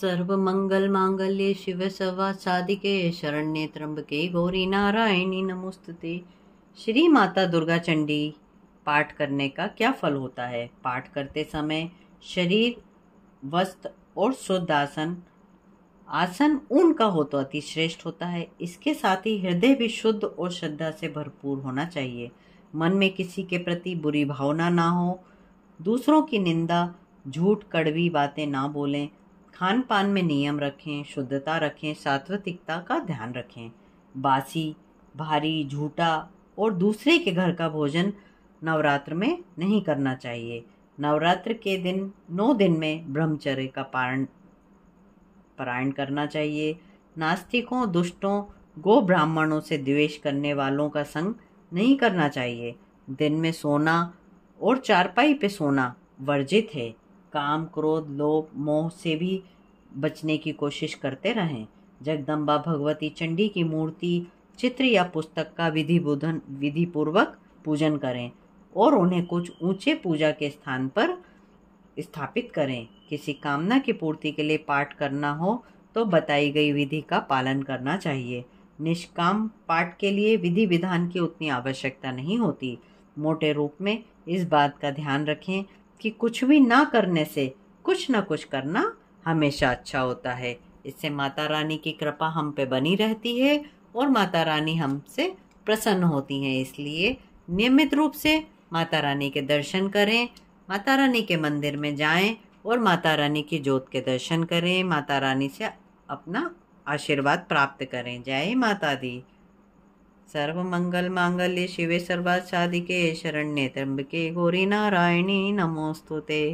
सर्व मंगल मांगल्य शिव सवा साधिके शरण्य त्र्यंबके गौरी नारायणी नमोस्तुते श्री माता दुर्गा चंडी पाठ करने का क्या फल होता है पाठ करते समय शरीर वस्त्र और शुद्ध आसन आसन ऊन का हो तो अति श्रेष्ठ होता है इसके साथ ही हृदय भी शुद्ध और श्रद्धा से भरपूर होना चाहिए मन में किसी के प्रति बुरी भावना ना हो दूसरों की निंदा झूठ कड़वी बातें ना बोलें खान पान में नियम रखें शुद्धता रखें सात्विकता का ध्यान रखें बासी भारी झूठा और दूसरे के घर का भोजन नवरात्र में नहीं करना चाहिए नवरात्र के दिन नौ दिन में ब्रह्मचर्य का पारण पारायण करना चाहिए नास्तिकों दुष्टों गो ब्राह्मणों से द्वेष करने वालों का संग नहीं करना चाहिए दिन में सोना और चारपाई पे सोना वर्जित है काम क्रोध लोभ मोह से भी बचने की कोशिश करते रहें जगदम्बा भगवती चंडी की मूर्ति चित्र या पुस्तक का विधि बोधन विधिपूर्वक पूजन करें और उन्हें कुछ ऊंचे पूजा के स्थान पर स्थापित करें किसी कामना की पूर्ति के लिए पाठ करना हो तो बताई गई विधि का पालन करना चाहिए निष्काम पाठ के लिए विधि विधान की उतनी आवश्यकता नहीं होती मोटे रूप में इस बात का ध्यान रखें कि कुछ भी ना करने से कुछ ना कुछ करना हमेशा अच्छा होता है इससे माता रानी की कृपा हम पे बनी रहती है और माता रानी हमसे प्रसन्न होती हैं इसलिए नियमित रूप से माता रानी के दर्शन करें माता रानी के मंदिर में जाएं और माता रानी की जोत के दर्शन करें माता रानी से अपना आशीर्वाद प्राप्त करें जय माता दी मंगल मांगल्य शिवे सर्वाचादिके शरण्ये त्र्यंबके गौरी नारायणी नमोस्तुते